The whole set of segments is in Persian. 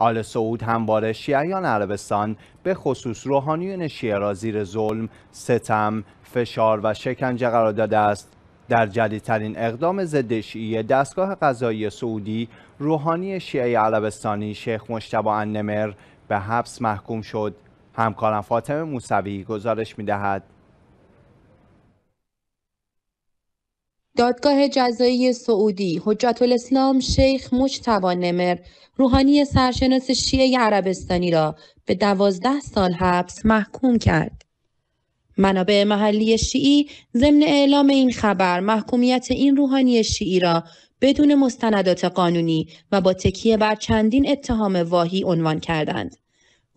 آل سعود همواره شیعیان عربستان به خصوص روحانیون شیعه را زیر ظلم، ستم، فشار و شکنجه قرار داده است در جدیدترین اقدام ضد شیعه دستگاه قضایی سعودی روحانی شیعه عربستانی شیخ مشتبه انمر به حبس محکوم شد همکارم فاطمه موسوی گزارش دهد. دادگاه جزایی سعودی حجت الاسلام شیخ مجتبا نمر روحانی سرشناس شیعه عربستانی را به دوازده سال حبس محکوم کرد. منابع محلی شیعی ضمن اعلام این خبر محکومیت این روحانی شیعی را بدون مستندات قانونی و با تکیه بر چندین اتهام واهی عنوان کردند.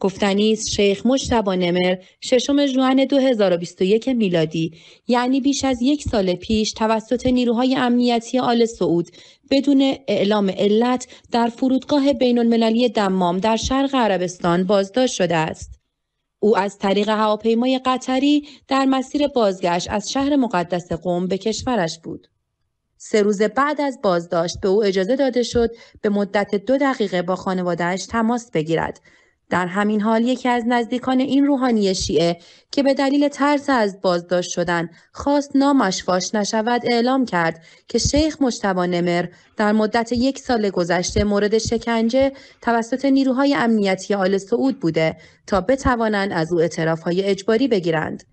گفتنی است شیخ مجتبا نمر ششم جوان 2021 میلادی یعنی بیش از یک سال پیش توسط نیروهای امنیتی آل سعود بدون اعلام علت در فرودگاه بین المللی دمام در شرق عربستان بازداشت شده است. او از طریق هواپیمای قطری در مسیر بازگشت از شهر مقدس قوم به کشورش بود. سه روز بعد از بازداشت به او اجازه داده شد به مدت دو دقیقه با خانوادهش تماس بگیرد در همین حال یکی از نزدیکان این روحانی شیعه که به دلیل ترس از بازداشت شدن خواست نامش فاش نشود اعلام کرد که شیخ مشتبه نمر در مدت یک سال گذشته مورد شکنجه توسط نیروهای امنیتی آل سعود بوده تا بتوانند از او اعترافهای اجباری بگیرند.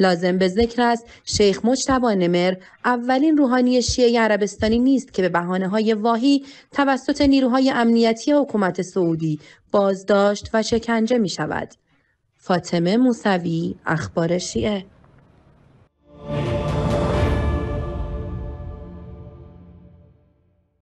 لازم به ذکر است شیخ مجتبا نمر اولین روحانی شیعه عربستانی نیست که به بحانه های واهی توسط نیروهای امنیتی حکومت سعودی بازداشت و شکنجه می شود. فاطمه موسوی اخبار شیعه